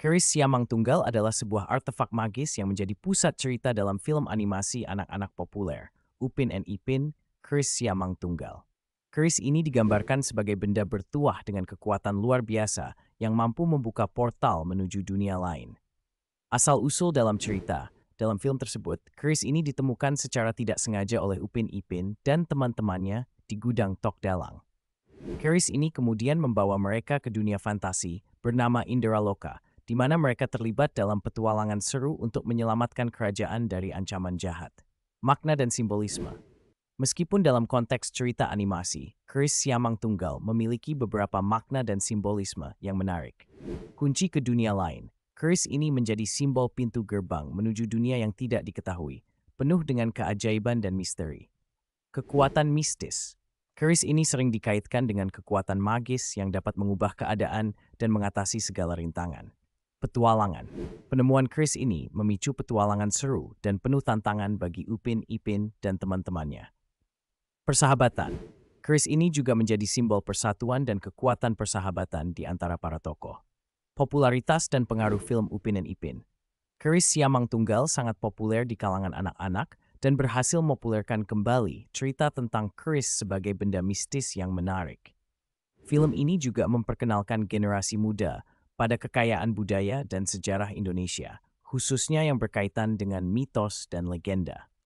Keris Siamang Tunggal adalah sebuah artefak magis yang menjadi pusat cerita dalam film animasi anak-anak populer, Upin and Ipin, Keris Siamang Tunggal. Keris ini digambarkan sebagai benda bertuah dengan kekuatan luar biasa yang mampu membuka portal menuju dunia lain. Asal-usul dalam cerita, dalam film tersebut, keris ini ditemukan secara tidak sengaja oleh Upin Ipin dan teman-temannya di gudang Tok Dalang. Keris ini kemudian membawa mereka ke dunia fantasi bernama Indraloka. Loka di mana mereka terlibat dalam petualangan seru untuk menyelamatkan kerajaan dari ancaman jahat. Makna dan simbolisme Meskipun dalam konteks cerita animasi, Chris Siamang Tunggal memiliki beberapa makna dan simbolisme yang menarik. Kunci ke dunia lain, Chris ini menjadi simbol pintu gerbang menuju dunia yang tidak diketahui, penuh dengan keajaiban dan misteri. Kekuatan mistis Keris ini sering dikaitkan dengan kekuatan magis yang dapat mengubah keadaan dan mengatasi segala rintangan. Petualangan. Penemuan Chris ini memicu petualangan seru dan penuh tantangan bagi Upin, Ipin, dan teman-temannya. Persahabatan. Chris ini juga menjadi simbol persatuan dan kekuatan persahabatan di antara para tokoh. Popularitas dan pengaruh film Upin dan Ipin. Chris Siamang Tunggal sangat populer di kalangan anak-anak dan berhasil mempopulerkan kembali cerita tentang Chris sebagai benda mistis yang menarik. Film ini juga memperkenalkan generasi muda pada kekayaan budaya dan sejarah Indonesia, khususnya yang berkaitan dengan mitos dan legenda.